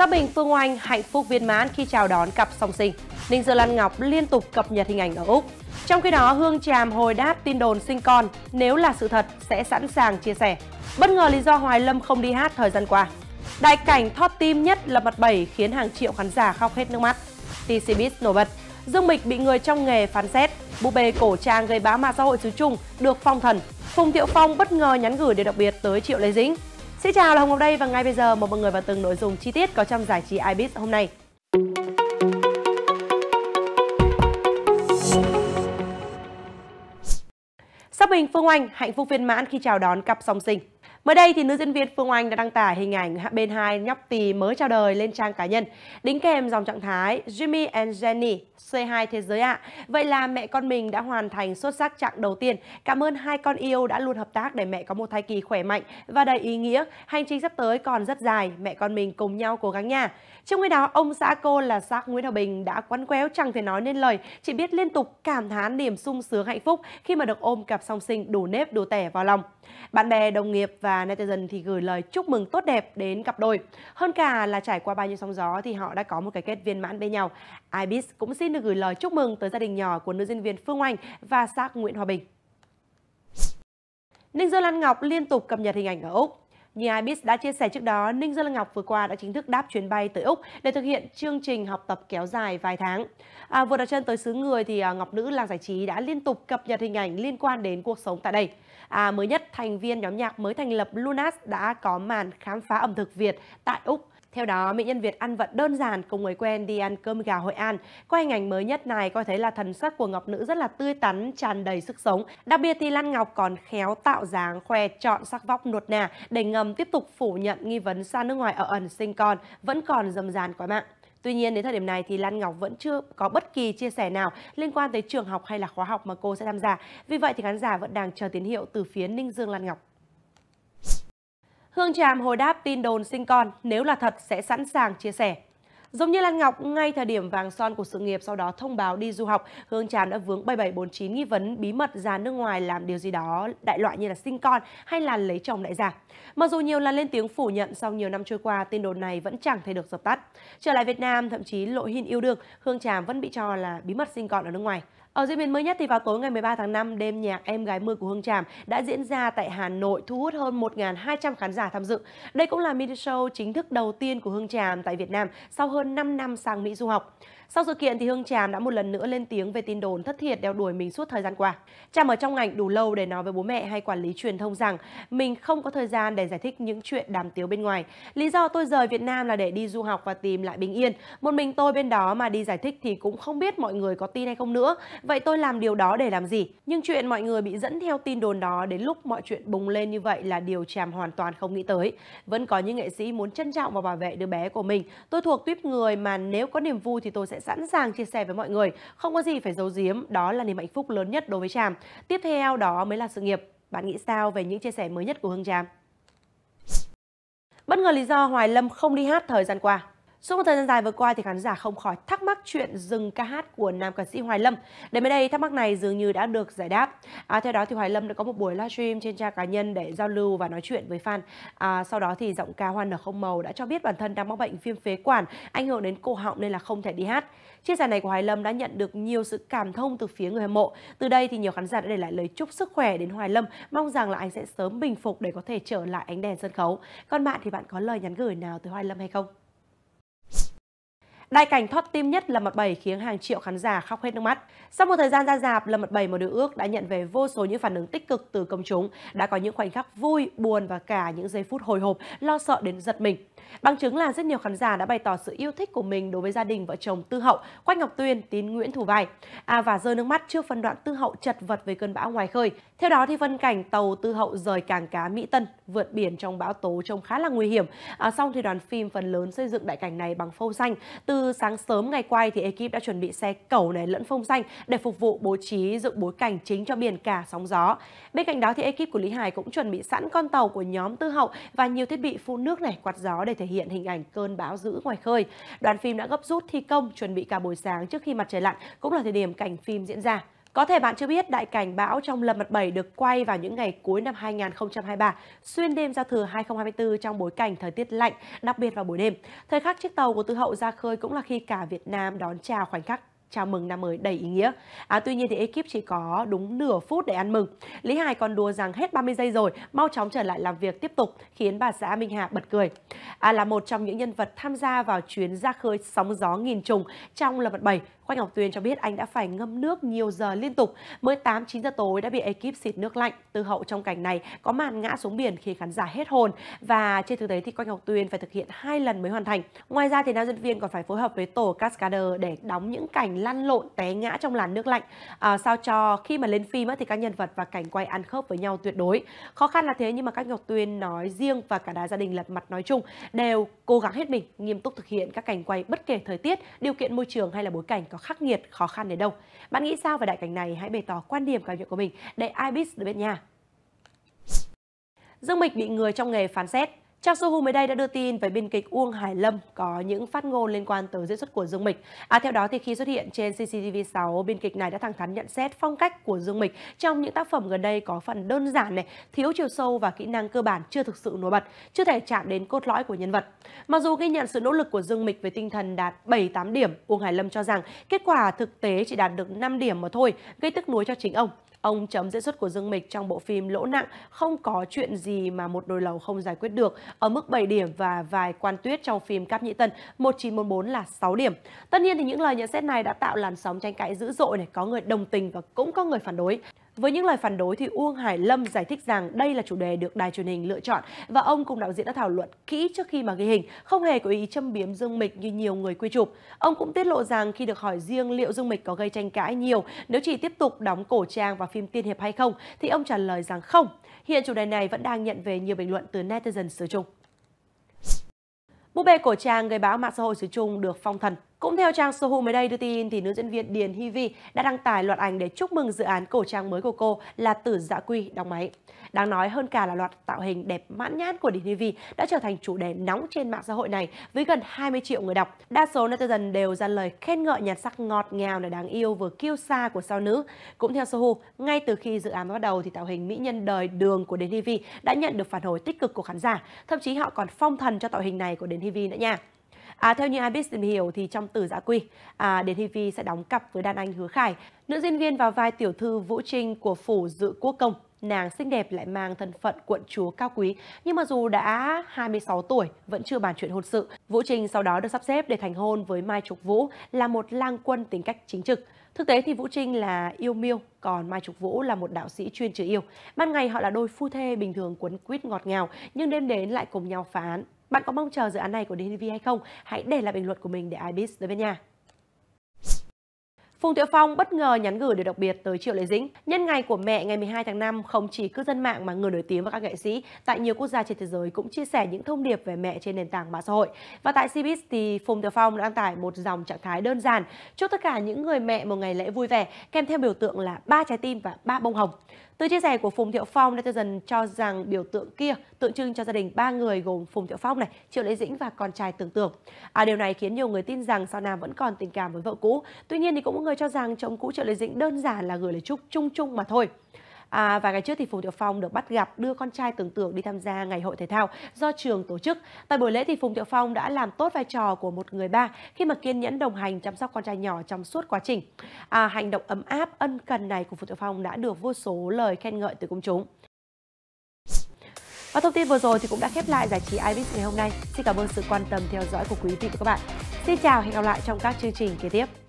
Gia Bình, Phương Oanh hạnh phúc viên mãn khi chào đón cặp song sinh. Ninh Dương Lan Ngọc liên tục cập nhật hình ảnh ở Úc. Trong khi đó, Hương Tràm hồi đáp tin đồn sinh con, nếu là sự thật sẽ sẵn sàng chia sẻ. Bất ngờ lý do Hoài Lâm không đi hát thời gian qua. Đại cảnh thót tim nhất là mặt bảy khiến hàng triệu khán giả khóc hết nước mắt. TCBIS nổi bật, Dương Mịch bị người trong nghề phán xét, búp bê cổ trang gây bá mạng xã hội xứ Trung được phong thần. Phùng Thiệu Phong bất ngờ nhắn gửi điều đặc biệt tới Triệu Lê Dĩnh. Xin chào là Hồng Ngọc đây và ngay bây giờ mời mọi người vào từng nội dung chi tiết có trong giải trí iBiz hôm nay. Sắp Bình Phương Oanh hạnh phúc viên mãn khi chào đón cặp song sinh. Mới đây thì nữ diễn viên Phương Oanh đã đăng tải hình ảnh bên hai nhóc tì mới chào đời lên trang cá nhân, đính kèm dòng trạng thái Jimmy and Jenny C2 thế giới ạ. À. Vậy là mẹ con mình đã hoàn thành xuất sắc trạng đầu tiên. Cảm ơn hai con yêu đã luôn hợp tác để mẹ có một thai kỳ khỏe mạnh và đầy ý nghĩa. Hành trình sắp tới còn rất dài, mẹ con mình cùng nhau cố gắng nha. Trong khi đó, ông xã cô là xác Nguyễn Hòa Bình đã quấn quéo chẳng thể nói nên lời, chỉ biết liên tục cảm thán niềm sung sướng hạnh phúc khi mà được ôm cặp song sinh đủ nếp đủ tẻ vào lòng. Bạn bè, đồng nghiệp và và netizen thì gửi lời chúc mừng tốt đẹp đến cặp đôi. Hơn cả là trải qua bao nhiêu sóng gió thì họ đã có một cái kết viên mãn bên nhau. Ibis cũng xin được gửi lời chúc mừng tới gia đình nhỏ của nữ diễn viên Phương Anh và xác Nguyễn Hòa Bình. Ninh Dương Lan Ngọc liên tục cập nhật hình ảnh ở Úc. Như Ibis đã chia sẻ trước đó, Ninh Dương Lan Ngọc vừa qua đã chính thức đáp chuyến bay tới Úc để thực hiện chương trình học tập kéo dài vài tháng. À, vừa đặt chân tới xứ người thì à, Ngọc Nữ Làng Giải Trí đã liên tục cập nhật hình ảnh liên quan đến cuộc sống tại đây. À, mới nhất, thành viên nhóm nhạc mới thành lập Lunas đã có màn khám phá ẩm thực Việt tại Úc. Theo đó, mỹ nhân Việt ăn vận đơn giản cùng người quen đi ăn cơm gà Hội An. Qua hình ảnh mới nhất này, có thấy là thần sắc của Ngọc Nữ rất là tươi tắn, tràn đầy sức sống. Đặc biệt thì Lan Ngọc còn khéo tạo dáng, khoe chọn sắc vóc nuột nà để ngầm tiếp tục phủ nhận nghi vấn xa nước ngoài ở ẩn sinh con, vẫn còn dâm dàn quá mạng. Tuy nhiên đến thời điểm này thì Lan Ngọc vẫn chưa có bất kỳ chia sẻ nào liên quan tới trường học hay là khóa học mà cô sẽ tham gia. Vì vậy thì khán giả vẫn đang chờ tín hiệu từ phía Ninh Dương Lan Ngọc. Hương Tràm hồi đáp tin đồn sinh con, nếu là thật sẽ sẵn sàng chia sẻ. Giống như Lan Ngọc, ngay thời điểm vàng son của sự nghiệp sau đó thông báo đi du học, Hương Tràm đã vướng 7749 nghi vấn bí mật ra nước ngoài làm điều gì đó đại loại như là sinh con hay là lấy chồng đại gia. Mặc dù nhiều lần lên tiếng phủ nhận sau nhiều năm trôi qua, tin đồn này vẫn chẳng thể được dập tắt. Trở lại Việt Nam, thậm chí lộ hình yêu đương, Hương Tràm vẫn bị cho là bí mật sinh con ở nước ngoài. Ở diễn biến mới nhất thì vào tối ngày 13 tháng 5, đêm nhạc Em gái mưa của Hương Tràm đã diễn ra tại Hà Nội thu hút hơn 1.200 khán giả tham dự. Đây cũng là mini show chính thức đầu tiên của Hương Tràm tại Việt Nam sau hơn hơn 5 năm sang Mỹ du học. Sau sự kiện thì Hương Tràm đã một lần nữa lên tiếng về tin đồn thất thiệt đeo đuổi mình suốt thời gian qua. Tràm ở trong ngành đủ lâu để nói với bố mẹ hay quản lý truyền thông rằng mình không có thời gian để giải thích những chuyện đàm tiếu bên ngoài. Lý do tôi rời Việt Nam là để đi du học và tìm lại bình yên. Một mình tôi bên đó mà đi giải thích thì cũng không biết mọi người có tin hay không nữa. Vậy tôi làm điều đó để làm gì? Nhưng chuyện mọi người bị dẫn theo tin đồn đó đến lúc mọi chuyện bùng lên như vậy là điều Tràm hoàn toàn không nghĩ tới. Vẫn có những nghệ sĩ muốn trân trọng và bảo vệ đứa bé của mình. Tôi thuộc tuyếp người mà nếu có niềm vui thì tôi sẽ sẵn sàng chia sẻ với mọi người. Không có gì phải giấu giếm, đó là niềm hạnh phúc lớn nhất đối với Tràm. Tiếp theo đó mới là sự nghiệp. Bạn nghĩ sao về những chia sẻ mới nhất của Hương Tràm? Bất ngờ lý do Hoài Lâm không đi hát thời gian qua Suốt một thời gian dài vừa qua thì khán giả không khỏi thắc mắc chuyện dừng ca hát của nam ca sĩ Hoài Lâm. Đến mới đây thắc mắc này dường như đã được giải đáp. À, theo đó thì Hoài Lâm đã có một buổi livestream trên trang cá nhân để giao lưu và nói chuyện với fan. À, sau đó thì giọng ca Hoa nở không màu đã cho biết bản thân đang mắc bệnh viêm phế quản ảnh hưởng đến cổ họng nên là không thể đi hát. Chia sẻ này của Hoài Lâm đã nhận được nhiều sự cảm thông từ phía người hâm mộ. Từ đây thì nhiều khán giả đã để lại lời chúc sức khỏe đến Hoài Lâm, mong rằng là anh sẽ sớm bình phục để có thể trở lại ánh đèn sân khấu. Còn bạn thì bạn có lời nhắn gửi nào tới Hoài Lâm hay không? Đại cảnh thoát tim nhất là mật bảy khiến hàng triệu khán giả khóc hết nước mắt. Sau một thời gian ra dạp, là mật bảy một điều ước đã nhận về vô số những phản ứng tích cực từ công chúng, đã có những khoảnh khắc vui, buồn và cả những giây phút hồi hộp, lo sợ đến giật mình. Bằng chứng là rất nhiều khán giả đã bày tỏ sự yêu thích của mình đối với gia đình vợ chồng Tư Hậu, Quách Ngọc Tuyên, Tín Nguyễn Thủ Vai. À, và rơi nước mắt trước phân đoạn Tư Hậu chật vật với cơn bão ngoài khơi. Theo đó thì phân cảnh tàu Tư Hậu rời cảng cá Mỹ Tân vượt biển trong bão tố trông khá là nguy hiểm. À, song thì đoàn phim phần lớn xây dựng đại cảnh này bằng phông xanh. Từ sáng sớm ngày quay thì ekip đã chuẩn bị xe cẩu này lẫn phông xanh để phục vụ bố trí dựng bối cảnh chính cho biển cả sóng gió. Bên cạnh đó thì ekip của Lý Hải cũng chuẩn bị sẵn con tàu của nhóm Tư Hậu và nhiều thiết bị phun nước này quạt gió để thể hiện hình ảnh cơn bão dữ ngoài khơi. Đoàn phim đã gấp rút thi công, chuẩn bị cả buổi sáng trước khi mặt trời lặn, cũng là thời điểm cảnh phim diễn ra. Có thể bạn chưa biết đại cảnh bão trong Lật Mặt 7 được quay vào những ngày cuối năm 2023, xuyên đêm giao thừa 2024 trong bối cảnh thời tiết lạnh, đặc biệt vào buổi đêm. Thời khắc chiếc tàu của Tư Hậu ra khơi cũng là khi cả Việt Nam đón chào khoảnh khắc chào mừng năm mới đầy ý nghĩa. À, tuy nhiên thì ekip chỉ có đúng nửa phút để ăn mừng. Lý Hải còn đùa rằng hết 30 giây rồi, mau chóng trở lại làm việc tiếp tục khiến bà xã Minh Hà bật cười. À, là một trong những nhân vật tham gia vào chuyến ra khơi sóng gió nghìn trùng trong Lập Vận Bảy Quách Ngọc Tuyên cho biết anh đã phải ngâm nước nhiều giờ liên tục, mới 8-9 giờ tối đã bị ekip xịt nước lạnh. Từ hậu trong cảnh này có màn ngã xuống biển khiến khán giả hết hồn và trên thực tế thì Quách Ngọc Tuyên phải thực hiện hai lần mới hoàn thành. Ngoài ra thì nam diễn viên còn phải phối hợp với tổ cascader để đóng những cảnh lăn lộn té ngã trong làn nước lạnh à, sao cho khi mà lên phim thì các nhân vật và cảnh quay ăn khớp với nhau tuyệt đối. Khó khăn là thế nhưng mà các Ngọc Tuyên nói riêng và cả đá gia đình lật mặt nói chung đều cố gắng hết mình, nghiêm túc thực hiện các cảnh quay bất kể thời tiết, điều kiện môi trường hay là bối cảnh có khắc nghiệt, khó khăn đến đâu. Bạn nghĩ sao về đại cảnh này? Hãy bày tỏ quan điểm cảm nhận của mình để IBIS được biết nha. Dương Mịch bị người trong nghề phán xét Trang Sohu mới đây đã đưa tin về biên kịch Uông Hải Lâm có những phát ngôn liên quan tới diễn xuất của Dương Mịch. À, theo đó thì khi xuất hiện trên CCTV6, biên kịch này đã thẳng thắn nhận xét phong cách của Dương Mịch trong những tác phẩm gần đây có phần đơn giản này, thiếu chiều sâu và kỹ năng cơ bản chưa thực sự nổi bật, chưa thể chạm đến cốt lõi của nhân vật. Mặc dù ghi nhận sự nỗ lực của Dương Mịch về tinh thần đạt 7-8 điểm, Uông Hải Lâm cho rằng kết quả thực tế chỉ đạt được 5 điểm mà thôi, gây tức nuối cho chính ông. Ông chấm diễn xuất của Dương Mịch trong bộ phim Lỗ Nặng không có chuyện gì mà một nồi lầu không giải quyết được ở mức 7 điểm và vài quan tuyết trong phim Cáp Nhĩ Tân 1914 là 6 điểm. Tất nhiên thì những lời nhận xét này đã tạo làn sóng tranh cãi dữ dội này, có người đồng tình và cũng có người phản đối. Với những lời phản đối thì Uông Hải Lâm giải thích rằng đây là chủ đề được đài truyền hình lựa chọn và ông cùng đạo diễn đã thảo luận kỹ trước khi mà ghi hình, không hề có ý châm biếm Dương Mịch như nhiều người quy chụp. Ông cũng tiết lộ rằng khi được hỏi riêng liệu Dương Mịch có gây tranh cãi nhiều nếu chỉ tiếp tục đóng cổ trang và phim tiên hiệp hay không thì ông trả lời rằng không. Hiện chủ đề này vẫn đang nhận về nhiều bình luận từ netizen xứ Trung. Búp bê cổ trang gây báo mạng xã hội xứ Trung được phong thần. Cũng theo trang Sohu mới đây đưa tin thì nữ diễn viên Điền Hy Vi đã đăng tải loạt ảnh để chúc mừng dự án cổ trang mới của cô là Tử Dạ Quy đóng máy. Đáng nói hơn cả là loạt tạo hình đẹp mãn nhãn của Điền Hy Vi đã trở thành chủ đề nóng trên mạng xã hội này với gần 20 triệu người đọc. Đa số netizen đều ra lời khen ngợi nhạc sắc ngọt ngào là đáng yêu vừa kiêu sa của sao nữ. Cũng theo Sohu, ngay từ khi dự án bắt đầu thì tạo hình mỹ nhân đời đường của Điền Hy Vi đã nhận được phản hồi tích cực của khán giả. Thậm chí họ còn phong thần cho tạo hình này của Điền Hy Vi nữa nha. À, theo như Abis tìm hiểu thì trong từ giã dạ quy, à, Đến Hivi sẽ đóng cặp với đàn anh Hứa Khải. Nữ diễn viên vào vai tiểu thư Vũ Trinh của phủ dự quốc công nàng xinh đẹp lại mang thân phận quận chúa cao quý. Nhưng mà dù đã 26 tuổi, vẫn chưa bàn chuyện hôn sự. Vũ Trinh sau đó được sắp xếp để thành hôn với Mai Trục Vũ là một lang quân tính cách chính trực. Thực tế thì Vũ Trinh là yêu miêu, còn Mai Trục Vũ là một đạo sĩ chuyên trừ yêu. Ban ngày họ là đôi phu thê bình thường quấn quýt ngọt ngào, nhưng đêm đến lại cùng nhau phá án. Bạn có mong chờ dự án này của DNV hay không? Hãy để lại bình luận của mình để ai biết tới bên nhà. Phùng Tiệu Phong bất ngờ nhắn gửi điều đặc biệt tới Triệu Lệ Dĩnh. Nhân ngày của mẹ ngày 12 tháng 5, không chỉ cư dân mạng mà người nổi tiếng và các nghệ sĩ tại nhiều quốc gia trên thế giới cũng chia sẻ những thông điệp về mẹ trên nền tảng mạng xã hội. Và tại CBS thì Phùng Tiệu Phong đã đăng tải một dòng trạng thái đơn giản chúc tất cả những người mẹ một ngày lễ vui vẻ kèm theo biểu tượng là ba trái tim và ba bông hồng. Từ chia sẻ của Phùng Thiệu Phong, netizen cho rằng biểu tượng kia tượng trưng cho gia đình ba người gồm Phùng Thiệu Phong này, Triệu Lê Dĩnh và con trai tưởng tượng. À, điều này khiến nhiều người tin rằng sao Nam vẫn còn tình cảm với vợ cũ. Tuy nhiên thì cũng có người cho rằng chồng cũ Triệu Lê Dĩnh đơn giản là gửi lời chúc chung chung mà thôi. À, và ngày trước thì Phùng Thiệu Phong được bắt gặp đưa con trai tưởng tượng đi tham gia ngày hội thể thao do trường tổ chức. Tại buổi lễ thì Phùng Thiệu Phong đã làm tốt vai trò của một người ba khi mà kiên nhẫn đồng hành chăm sóc con trai nhỏ trong suốt quá trình. À, hành động ấm áp, ân cần này của Phùng Thiệu Phong đã được vô số lời khen ngợi từ công chúng. Và thông tin vừa rồi thì cũng đã khép lại giải trí Ibis ngày hôm nay. Xin cảm ơn sự quan tâm theo dõi của quý vị và các bạn. Xin chào, hẹn gặp lại trong các chương trình kế tiếp.